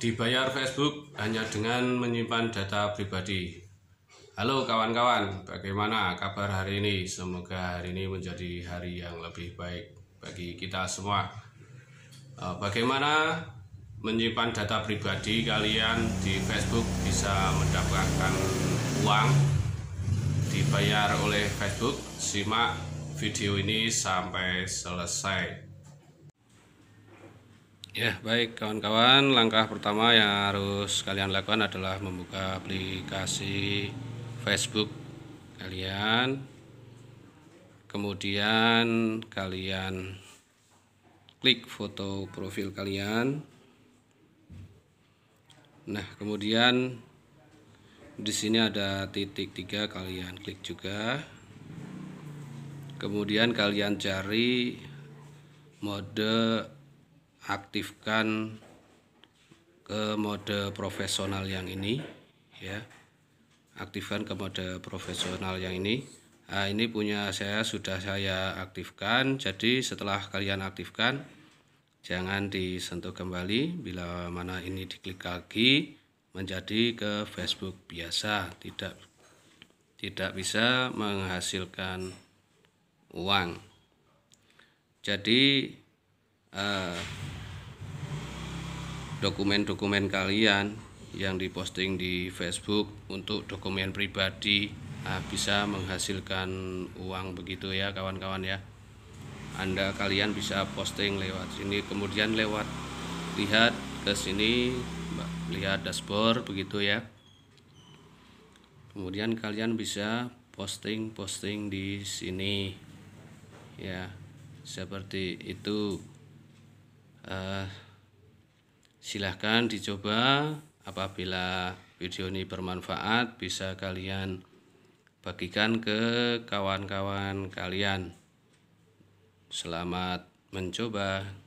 Dibayar Facebook hanya dengan menyimpan data pribadi. Halo kawan-kawan, bagaimana kabar hari ini? Semoga hari ini menjadi hari yang lebih baik bagi kita semua. Eh, bagaimana menyimpan data pribadi kalian di Facebook bisa mendapatkan uang dibayar oleh Facebook? Simak video ini sampai selesai. Ya, baik kawan-kawan, langkah pertama yang harus kalian lakukan adalah membuka aplikasi Facebook kalian. Kemudian kalian klik foto profil kalian. Nah, kemudian di sini ada titik tiga kalian klik juga. Kemudian kalian cari mode aktifkan ke mode profesional yang ini ya aktifkan ke mode profesional yang ini nah, ini punya saya sudah saya aktifkan jadi setelah kalian aktifkan jangan disentuh kembali bila mana ini diklik lagi menjadi ke Facebook biasa tidak tidak bisa menghasilkan uang jadi eh, dokumen-dokumen kalian yang diposting di Facebook untuk dokumen pribadi nah, bisa menghasilkan uang begitu ya kawan-kawan ya Anda kalian bisa posting lewat sini kemudian lewat lihat ke sini lihat dashboard begitu ya kemudian kalian bisa posting-posting di sini ya seperti itu uh, silahkan dicoba apabila video ini bermanfaat bisa kalian bagikan ke kawan-kawan kalian selamat mencoba